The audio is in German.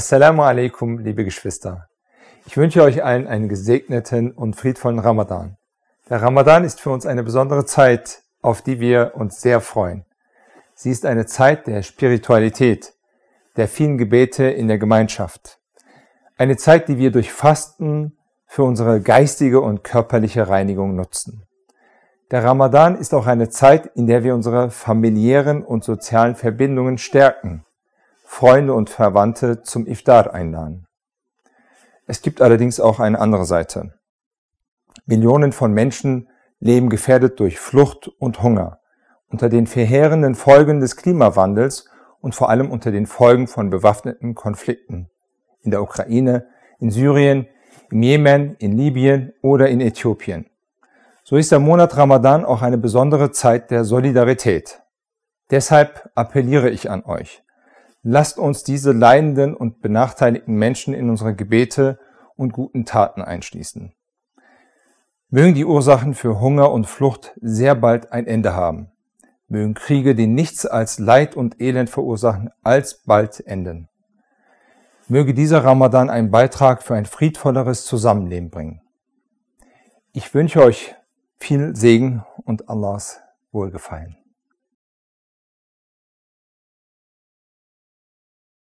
Assalamu alaikum, liebe Geschwister. Ich wünsche euch allen einen gesegneten und friedvollen Ramadan. Der Ramadan ist für uns eine besondere Zeit, auf die wir uns sehr freuen. Sie ist eine Zeit der Spiritualität, der vielen Gebete in der Gemeinschaft. Eine Zeit, die wir durch Fasten für unsere geistige und körperliche Reinigung nutzen. Der Ramadan ist auch eine Zeit, in der wir unsere familiären und sozialen Verbindungen stärken Freunde und Verwandte zum Iftar einladen. Es gibt allerdings auch eine andere Seite. Millionen von Menschen leben gefährdet durch Flucht und Hunger, unter den verheerenden Folgen des Klimawandels und vor allem unter den Folgen von bewaffneten Konflikten in der Ukraine, in Syrien, im Jemen, in Libyen oder in Äthiopien. So ist der Monat Ramadan auch eine besondere Zeit der Solidarität. Deshalb appelliere ich an euch. Lasst uns diese leidenden und benachteiligten Menschen in unsere Gebete und guten Taten einschließen. Mögen die Ursachen für Hunger und Flucht sehr bald ein Ende haben. Mögen Kriege, die nichts als Leid und Elend verursachen, alsbald enden. Möge dieser Ramadan einen Beitrag für ein friedvolleres Zusammenleben bringen. Ich wünsche euch viel Segen und Allahs Wohlgefallen.